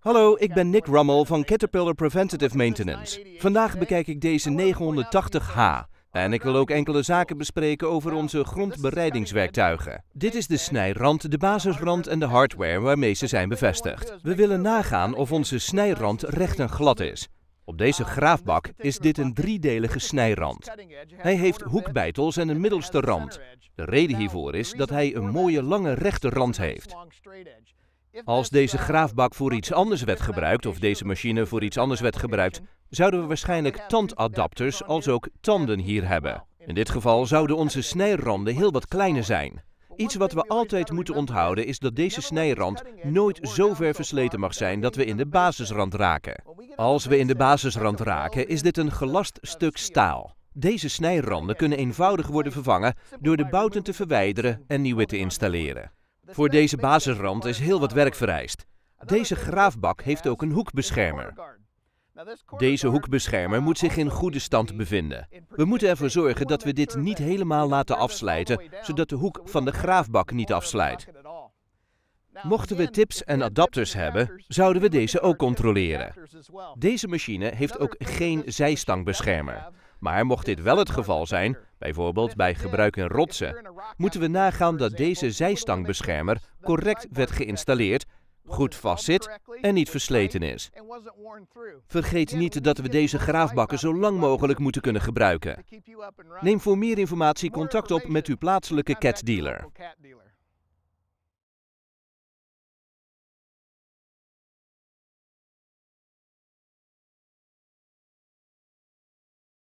Hallo, ik ben Nick Rummel van Caterpillar Preventative Maintenance. Vandaag bekijk ik deze 980H. En ik wil ook enkele zaken bespreken over onze grondbereidingswerktuigen. Dit is de snijrand, de basisrand en de hardware waarmee ze zijn bevestigd. We willen nagaan of onze snijrand recht en glad is. Op deze graafbak is dit een driedelige snijrand. Hij heeft hoekbeitels en een middelste rand. De reden hiervoor is dat hij een mooie lange rechte rand heeft. Als deze graafbak voor iets anders werd gebruikt of deze machine voor iets anders werd gebruikt, zouden we waarschijnlijk tandadapters als ook tanden hier hebben. In dit geval zouden onze snijranden heel wat kleiner zijn. Iets wat we altijd moeten onthouden is dat deze snijrand nooit zo ver versleten mag zijn dat we in de basisrand raken. Als we in de basisrand raken, is dit een gelast stuk staal. Deze snijranden kunnen eenvoudig worden vervangen door de bouten te verwijderen en nieuwe te installeren. Voor deze basisrand is heel wat werk vereist. Deze graafbak heeft ook een hoekbeschermer. Deze hoekbeschermer moet zich in goede stand bevinden. We moeten ervoor zorgen dat we dit niet helemaal laten afslijten, zodat de hoek van de graafbak niet afslijt. Mochten we tips en adapters hebben, zouden we deze ook controleren. Deze machine heeft ook geen zijstangbeschermer. Maar mocht dit wel het geval zijn, bijvoorbeeld bij gebruik in rotsen, moeten we nagaan dat deze zijstangbeschermer correct werd geïnstalleerd, goed vastzit en niet versleten is. Vergeet niet dat we deze graafbakken zo lang mogelijk moeten kunnen gebruiken. Neem voor meer informatie contact op met uw plaatselijke CAT dealer.